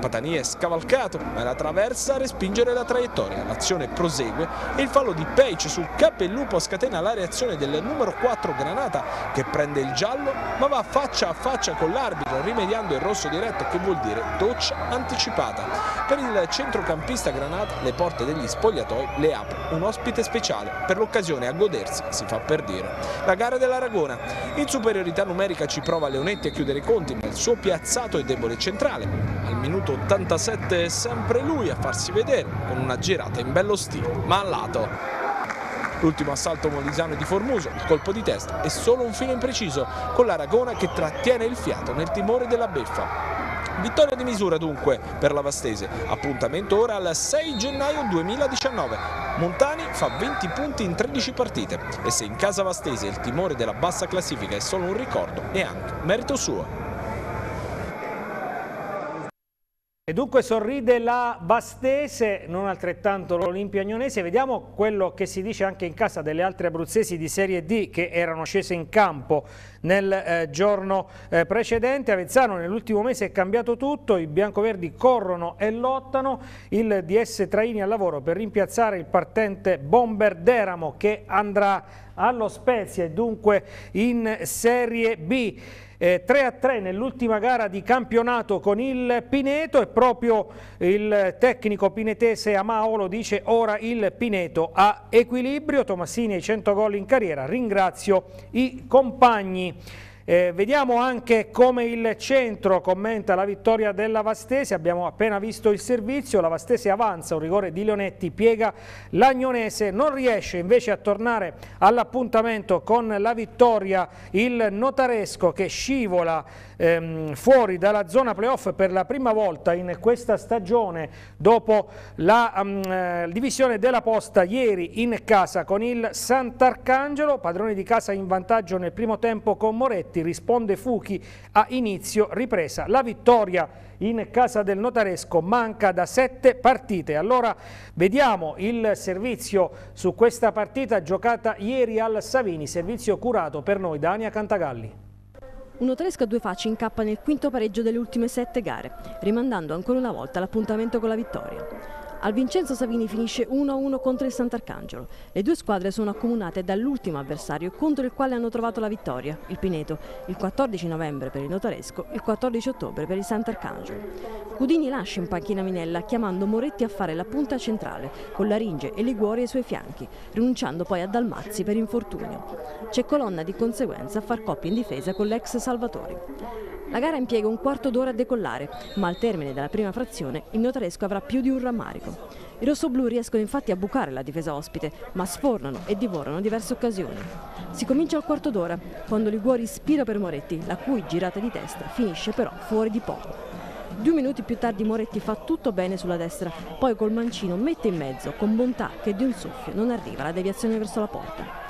[SPEAKER 3] Patanies scavalcato, ma la traversa a respingere la traiettoria. L'azione prosegue e il fallo di Page sul capellupo scatena la reazione del numero 4 Granata che prende il giallo ma va faccia a faccia con l'arbitro rimediando il rosso diretto che vuol dire doccia anticipata. Per il centrocampista Granata le porte degli spogliatoi le apre un ospite speciale, per l'occasione a godersi si fa per dire. La gara dell'Aragona. In superiorità numerica ci prova Leonetti a chiudere i conti ma il suo piazzato è debole centrale. Al minuto 86 7 è sempre lui a farsi vedere con una girata in bello stile, ma a lato. L'ultimo assalto molisano di Formuso, il colpo di testa e solo un filo impreciso con l'Aragona che trattiene il fiato nel timore della beffa. Vittoria di misura dunque per la Vastese, appuntamento ora al 6 gennaio 2019. Montani fa 20 punti in 13 partite e se in casa Vastese il timore della bassa classifica è solo un ricordo è anche merito suo.
[SPEAKER 1] E dunque sorride la Bastese, non altrettanto l'Olimpia Agnonese. Vediamo quello che si dice anche in casa delle altre abruzzesi di Serie D che erano scese in campo nel eh, giorno eh, precedente. Avezzano nell'ultimo mese è cambiato tutto, i biancoverdi corrono e lottano. Il DS Traini al lavoro per rimpiazzare il partente Bomber Deramo che andrà allo Spezia e dunque in Serie B. 3 eh, a 3 nell'ultima gara di campionato con il Pineto e proprio il tecnico pinetese Amaolo dice ora il Pineto ha equilibrio, Tomassini ai 100 gol in carriera, ringrazio i compagni. Eh, vediamo anche come il centro commenta la vittoria della Vastese, abbiamo appena visto il servizio, la Vastese avanza, un rigore di Leonetti piega l'Agnonese, non riesce invece a tornare all'appuntamento con la vittoria il Notaresco che scivola ehm, fuori dalla zona playoff per la prima volta in questa stagione dopo la ehm, divisione della posta ieri in casa con il Sant'Arcangelo, padrone di casa in vantaggio nel primo tempo con Moretti, risponde Fuchi a inizio ripresa. La vittoria in casa del notaresco manca da sette partite. Allora vediamo il servizio su questa partita giocata ieri al Savini, servizio curato per noi da Ania Cantagalli.
[SPEAKER 4] Uno Tresca a due facce incappa nel quinto pareggio delle ultime sette gare, rimandando ancora una volta l'appuntamento con la vittoria. Al Vincenzo Savini finisce 1-1 contro il Sant'Arcangelo. Le due squadre sono accomunate dall'ultimo avversario contro il quale hanno trovato la vittoria, il Pineto, il 14 novembre per il Notaresco, il 14 ottobre per il Sant'Arcangelo. Cudini lascia in panchina Minella chiamando Moretti a fare la punta centrale, con Laringe e Liguori ai suoi fianchi, rinunciando poi a Dalmazzi per infortunio. C'è colonna di conseguenza a far coppia in difesa con l'ex Salvatore. La gara impiega un quarto d'ora a decollare, ma al termine della prima frazione il Notaresco avrà più di un rammarico centro. I rossoblù riescono infatti a bucare la difesa ospite, ma sfornano e divorano diverse occasioni. Si comincia al quarto d'ora, quando Liguori ispira per Moretti, la cui girata di testa finisce però fuori di poco. Due minuti più tardi Moretti fa tutto bene sulla destra, poi col mancino mette in mezzo con bontà che di un soffio non arriva la deviazione verso la porta.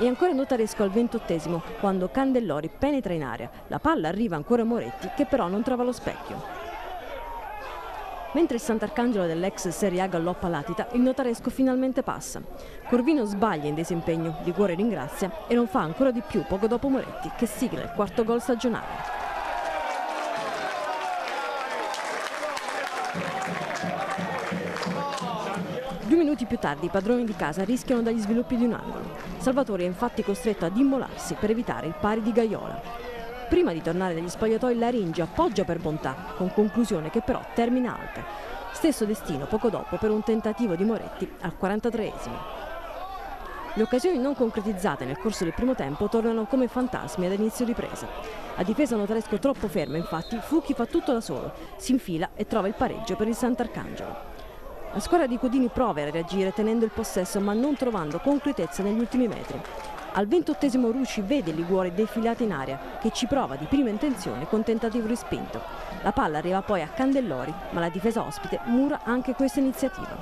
[SPEAKER 4] E ancora riesco al ventottesimo, quando Candellori penetra in aria. La palla arriva ancora a Moretti, che però non trova lo specchio. Mentre il Sant'Arcangelo dell'ex Serie A galloppa latita, il notaresco finalmente passa. Corvino sbaglia in disimpegno, di cuore ringrazia e non fa ancora di più poco dopo Moretti che sigla il quarto gol stagionale. Due minuti più tardi i padroni di casa rischiano dagli sviluppi di un angolo. Salvatore è infatti costretto ad immolarsi per evitare il pari di Gaiola. Prima di tornare dagli spogliatoi Laringi appoggia per bontà, con conclusione che però termina alta. Stesso destino poco dopo per un tentativo di Moretti al 43esimo. Le occasioni non concretizzate nel corso del primo tempo tornano come fantasmi ad inizio ripresa. A difesa notaresco troppo ferma, infatti, Fucchi fa tutto da solo, si infila e trova il pareggio per il Sant'Arcangelo. La squadra di Codini prova a reagire tenendo il possesso ma non trovando concretezza negli ultimi metri. Al ventottesimo Rucci vede il Liguore defilata in aria, che ci prova di prima intenzione con tentativo rispinto. La palla arriva poi a Candellori, ma la difesa ospite mura anche questa iniziativa.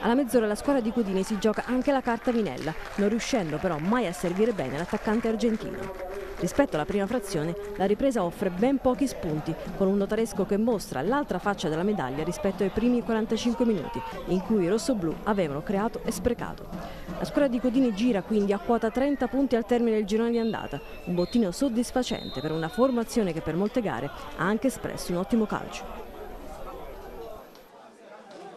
[SPEAKER 4] Alla mezz'ora la squadra di Cudine si gioca anche la carta Minella, non riuscendo però mai a servire bene l'attaccante argentino. Rispetto alla prima frazione, la ripresa offre ben pochi spunti, con un notaresco che mostra l'altra faccia della medaglia rispetto ai primi 45 minuti, in cui i rossoblù avevano creato e sprecato. La squadra di Codini gira quindi a quota 30 punti al termine del girone di andata, un bottino soddisfacente per una formazione che per molte gare ha anche espresso un ottimo calcio.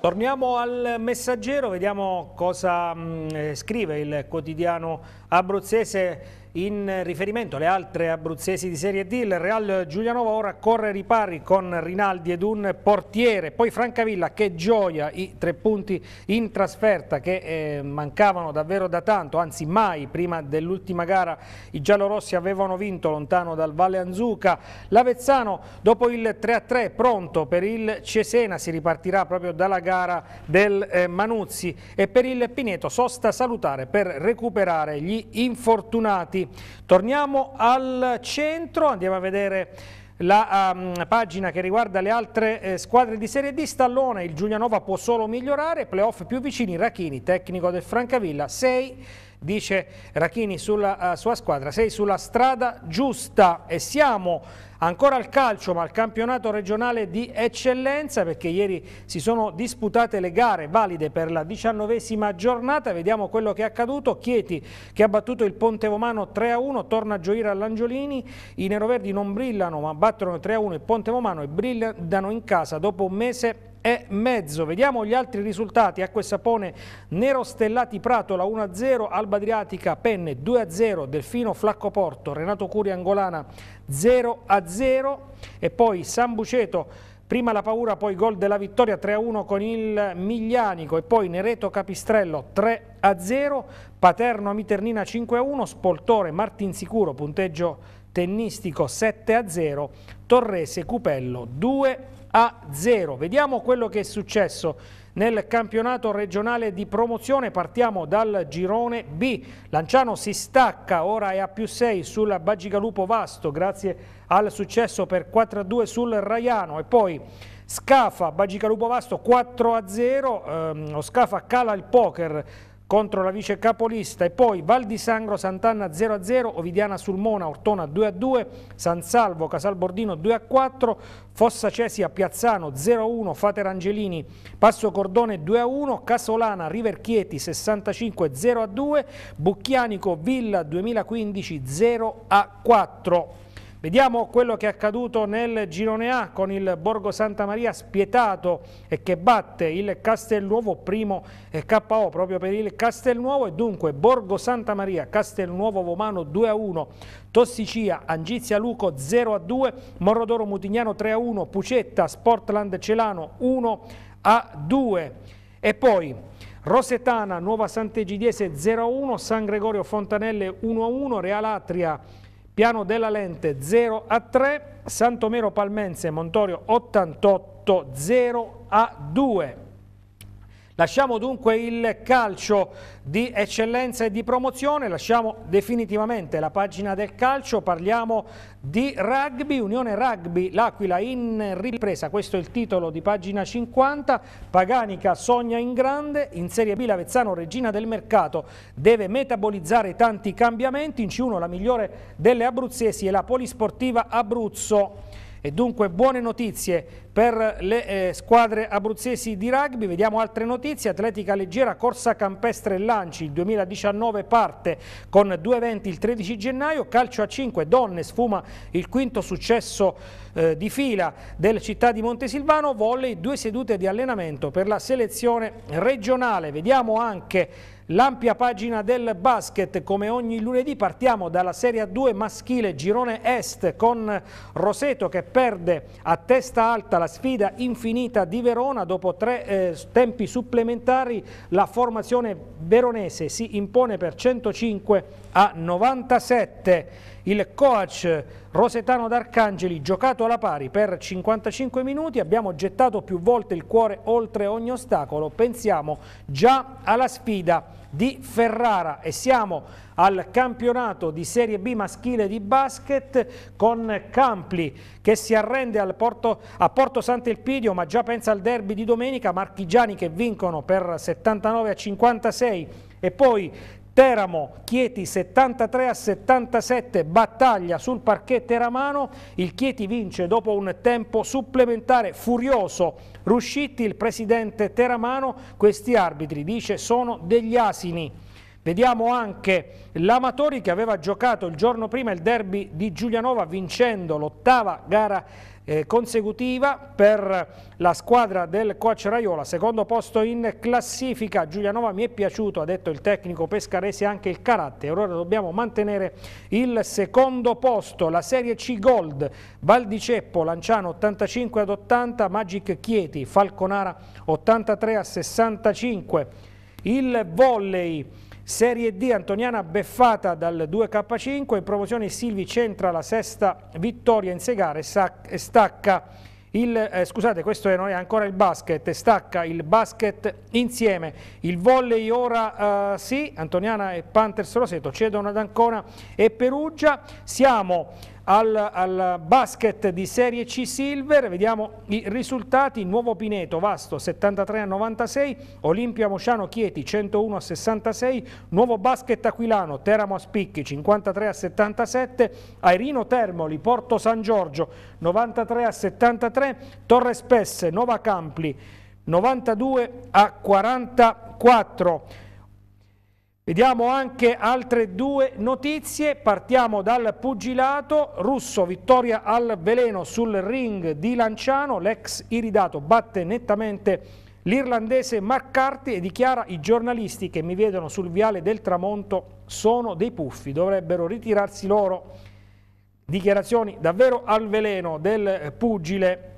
[SPEAKER 4] Torniamo
[SPEAKER 1] al messaggero, vediamo cosa mh, mm, eh, scrive il quotidiano abruzzese in riferimento alle altre abruzzesi di Serie D, il Real Giulianova ora corre ripari con Rinaldi ed un portiere, poi Francavilla che gioia i tre punti in trasferta che eh, mancavano davvero da tanto, anzi mai prima dell'ultima gara i giallorossi avevano vinto lontano dal Valle Anzuca, l'Avezzano dopo il 3-3 pronto per il Cesena si ripartirà proprio dalla gara del eh, Manuzzi e per il Pineto sosta salutare per recuperare gli infortunati. Torniamo al centro, andiamo a vedere la um, pagina che riguarda le altre eh, squadre di Serie D, Stallone, il Giulianova può solo migliorare, playoff più vicini, Rachini, tecnico del Francavilla, 6, dice Rachini sulla uh, sua squadra, 6 sulla strada giusta e siamo Ancora al calcio, ma al campionato regionale di eccellenza, perché ieri si sono disputate le gare valide per la diciannovesima giornata. Vediamo quello che è accaduto. Chieti, che ha battuto il Ponte Romano 3-1, torna a gioire all'Angiolini. I neroverdi non brillano, ma battono 3-1 il Ponte Romano e brillano in casa dopo un mese e mezzo. Vediamo gli altri risultati. Acque Sapone, Nero Stellati Pratola 1-0, Alba Adriatica Penne 2-0, Delfino Flacco Porto, Renato Curi Angolana 0-0 e poi San Buceto Prima la paura, poi gol della vittoria 3-1 con il Miglianico e poi Nereto Capistrello 3-0, Paterno Amiternina 5-1, Spoltore Martinsicuro punteggio tennistico 7-0, Torrese Cupello 2-0 a 0. Vediamo quello che è successo nel campionato regionale di promozione. Partiamo dal girone B. Lanciano si stacca, ora è a più 6 sul Bagigalupo Vasto, grazie al successo per 4-2 sul Raiano. E poi Scafa, Bagigalupo Vasto 4-0, ehm, Scafa cala il poker contro la vice capolista e poi Val di Sangro, Sant'Anna 0-0, Ovidiana Sulmona, Ortona 2-2, San Salvo, Casalbordino 2-4, Fossa Cesia, Piazzano 0-1, Fater Angelini, Passo Cordone 2-1, Casolana, Riverchieti 65-0-2, Bucchianico, Villa 2015 0-4. Vediamo quello che è accaduto nel girone A con il Borgo Santa Maria spietato e che batte il Castelnuovo primo eh, KO proprio per il Castelnuovo e dunque Borgo Santa Maria, Castelnuovo Vomano 2 a 1, Tossicia, Angizia Luco 0 a 2, Morrodoro Mutignano 3 a 1, Pucetta, Sportland Celano 1 a 2 e poi Rosetana, Nuova Sant'Egidiese 0 a 1, San Gregorio Fontanelle 1 a 1, Real Atria Piano della Lente 0 a 3, Santomero Palmense Montorio 88 0 a 2. Lasciamo dunque il calcio di eccellenza e di promozione, lasciamo definitivamente la pagina del calcio, parliamo di rugby, Unione Rugby, l'Aquila in ripresa, questo è il titolo di pagina 50, Paganica sogna in grande, in Serie B l'Avezzano regina del mercato deve metabolizzare tanti cambiamenti, in C1 la migliore delle abruzzesi è la polisportiva Abruzzo. E dunque buone notizie per le eh, squadre abruzzesi di rugby. Vediamo altre notizie. Atletica leggera, corsa campestre lanci. Il 2019 parte con due eventi il 13 gennaio. Calcio a 5, donne, sfuma il quinto successo eh, di fila del città di Montesilvano. Volley, due sedute di allenamento per la selezione regionale. Vediamo anche L'ampia pagina del basket, come ogni lunedì partiamo dalla Serie 2 maschile Girone Est con Roseto che perde a testa alta la sfida infinita di Verona dopo tre eh, tempi supplementari la formazione veronese si impone per 105 a 97 il coach Rosetano d'Arcangeli giocato alla pari per 55 minuti, abbiamo gettato più volte il cuore oltre ogni ostacolo, pensiamo già alla sfida di Ferrara e siamo al campionato di Serie B maschile di basket con Campli che si arrende Porto, a Porto Sant'Elpidio ma già pensa al derby di domenica, Marchigiani che vincono per 79 a 56 e poi Teramo, Chieti 73 a 77, battaglia sul parquet teramano, il Chieti vince dopo un tempo supplementare furioso, Ruscitti il presidente teramano, questi arbitri dice sono degli asini. Vediamo anche l'Amatori che aveva giocato il giorno prima il derby di Giulianova vincendo l'ottava gara eh, consecutiva per la squadra del coach Raiola, secondo posto in classifica, Giulianova mi è piaciuto, ha detto il tecnico pescarese anche il carattere, ora dobbiamo mantenere il secondo posto, la Serie C Gold, Val di Ceppo, Lanciano 85 ad 80, Magic Chieti, Falconara 83 a 65, il volley Serie D Antoniana beffata dal 2K5, in promozione Silvi centra la sesta vittoria in gare e stacca il, eh, scusate questo non è ancora il basket, stacca il basket insieme, il volley ora eh, sì, Antoniana e Panthers Roseto cedono ad Ancona e Perugia, siamo al, al, basket di Serie C Silver, vediamo i risultati, Nuovo Pineto Vasto 73 a 96, Olimpia Mosciano Chieti 101 a 66, Nuovo Basket Aquilano Teramo Aspicchi 53 a 77, Airino Termoli Porto San Giorgio 93 a 73, Torre Spesse Nova Campli 92 a 44. Vediamo anche altre due notizie, partiamo dal pugilato, Russo vittoria al veleno sul ring di Lanciano, l'ex iridato batte nettamente l'irlandese McCarthy e dichiara i giornalisti che mi vedono sul viale del tramonto sono dei puffi, dovrebbero ritirarsi loro. Dichiarazioni davvero al veleno del pugile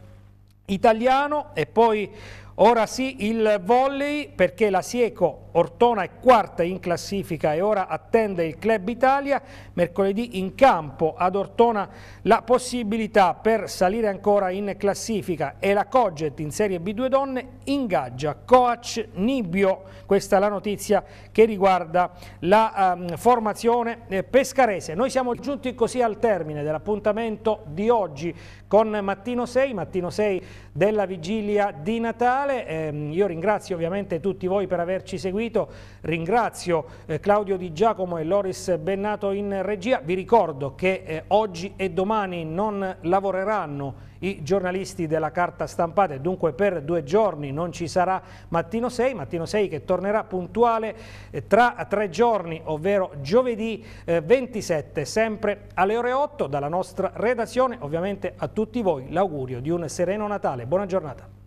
[SPEAKER 1] italiano e poi ora sì il volley perché la Sieco Ortona è quarta in classifica e ora attende il Club Italia, mercoledì in campo ad Ortona la possibilità per salire ancora in classifica e la Coget in Serie B2 Donne ingaggia Coach Nibio. questa è la notizia che riguarda la um, formazione eh, pescarese. Noi siamo giunti così al termine dell'appuntamento di oggi con Mattino 6, Mattino 6 della vigilia di Natale, eh, io ringrazio ovviamente tutti voi per averci seguito seguito. Ringrazio eh, Claudio Di Giacomo e Loris Bennato in regia. Vi ricordo che eh, oggi e domani non lavoreranno i giornalisti della carta stampata e dunque per due giorni non ci sarà Mattino 6, Mattino 6 che tornerà puntuale eh, tra tre giorni, ovvero giovedì 27, eh, sempre alle ore 8 dalla nostra redazione. Ovviamente a tutti voi l'augurio di un sereno Natale. Buona giornata.